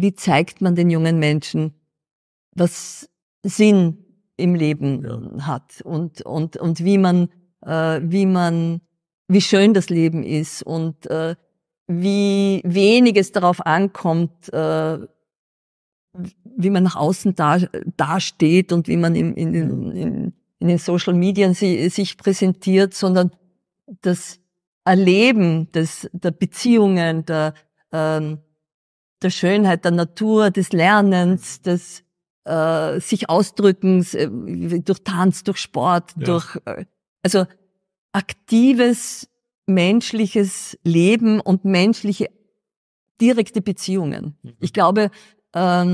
wie zeigt man den jungen Menschen, was Sinn im Leben ja. hat und, und, und wie man, äh, wie man, wie schön das Leben ist und äh, wie wenig es darauf ankommt, äh, wie man nach außen da, dasteht und wie man im, in, in, in, in den Social Medien sie, sich präsentiert, sondern das Erleben des, der Beziehungen, der, ähm, der Schönheit, der Natur, des Lernens, des äh, sich Ausdrückens äh, durch Tanz, durch Sport, ja. durch äh, also aktives menschliches Leben und menschliche direkte Beziehungen. Mhm. Ich glaube, ähm,